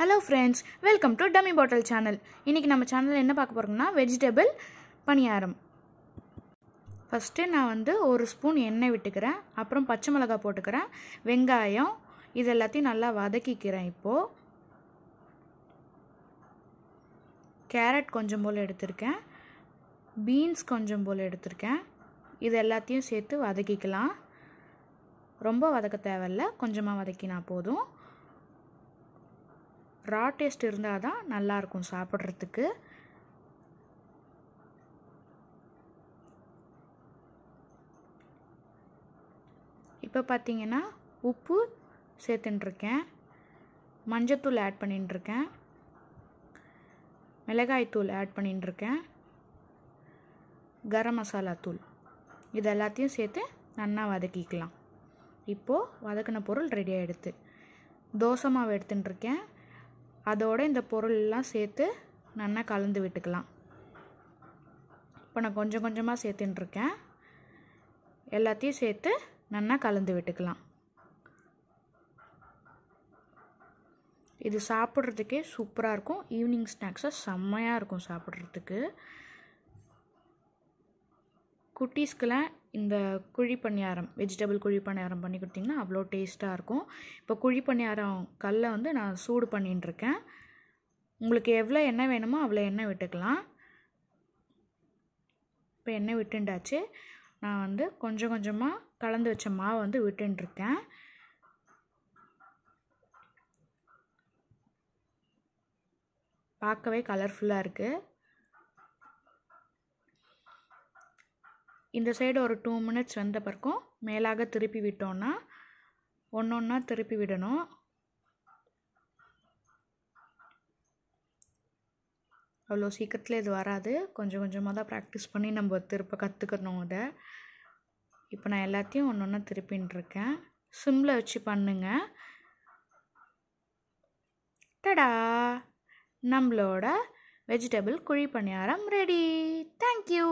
hello friends welcome to dummy bottle channel இன்றைக்கி நம்ம சேனலில் என்ன பார்க்க போகிறோம்னா வெஜிடபிள் பணியாரம் ஃபஸ்ட்டு நான் வந்து ஒரு ஸ்பூன் எண்ணெய் விட்டுக்கிறேன் அப்புறம் பச்சை மிளகாய் போட்டுக்கிறேன் வெங்காயம் இது எல்லாத்தையும் நல்லா வதக்கிக்கிறேன் இப்போது கேரட் கொஞ்சம் போல் எடுத்திருக்கேன் பீன்ஸ் கொஞ்சம் போல் எடுத்திருக்கேன் இது எல்லாத்தையும் சேர்த்து வதக்கிக்கலாம் ரொம்ப வதக்க தேவையில்ல கொஞ்சமாக வதக்கினா போதும் ரா டேஸ்ட் இருந்தால் தான் நல்லாயிருக்கும் சாப்பிட்றதுக்கு இப்போ பார்த்தீங்கன்னா உப்பு சேர்த்துட்டுருக்கேன் மஞ்சத்தூள் ஆட் பண்ணிட்டுருக்கேன் மிளகாய்த்தூள் ஆட் பண்ணிட்டுருக்கேன் கரம் மசாலா தூள் இது எல்லாத்தையும் சேர்த்து நன்னா வதக்கிக்கலாம் இப்போது வதக்கின பொருள் ரெடி ஆகிடுது தோசை மாவு எடுத்துட்டுருக்கேன் அதோடு இந்த பொருள்லாம் சேர்த்து நல்லா கலந்து விட்டுக்கலாம் இப்போ நான் கொஞ்சம் கொஞ்சமாக சேர்த்துட்டுருக்கேன் எல்லாத்தையும் சேர்த்து நல்லா கலந்து விட்டுக்கலாம் இது சாப்பிட்றதுக்கே சூப்பராக இருக்கும் ஈவினிங் ஸ்நாக்ஸாக செம்மையாக இருக்கும் சாப்பிட்றதுக்கு குட்டீஸ்க்கெலாம் இந்த குழி பணியாரம் வெஜிடபிள் குழி பணியாரம் பண்ணி கொடுத்திங்கன்னா அவ்வளோ டேஸ்ட்டாக இருக்கும் இப்போ குழி பணியாரம் கல்லை வந்து நான் சூடு பண்ணிட்டுருக்கேன் உங்களுக்கு எவ்வளோ எண்ணெய் வேணுமோ அவ்வளோ எண்ணெய் விட்டுக்கலாம் இப்போ எண்ணெய் விட்டுண்டாச்சு நான் வந்து கொஞ்சம் கொஞ்சமாக கலந்து வச்ச மாவை வந்து விட்டுருக்கேன் பார்க்கவே கலர்ஃபுல்லாக இருக்குது இந்த சைடு ஒரு டூ மினிட்ஸ் வெந்த பிறக்கும் மேலாக திருப்பி விட்டோன்னா ஒன்று ஒன்றா திருப்பி விடணும் அவ்வளோ சீக்கிரத்தில் இது வராது கொஞ்சம் கொஞ்சமாக தான் ப்ராக்டிஸ் பண்ணி நம்ம திருப்ப கற்றுக்கணும் இதை இப்போ நான் எல்லாத்தையும் ஒன்று ஒன்றா திருப்பின்னு இருக்கேன் சிம்மில் வச்சு பண்ணுங்க டடா நம்மளோட வெஜிடபிள் குழி பணியாரம் ரெடி தேங்க்யூ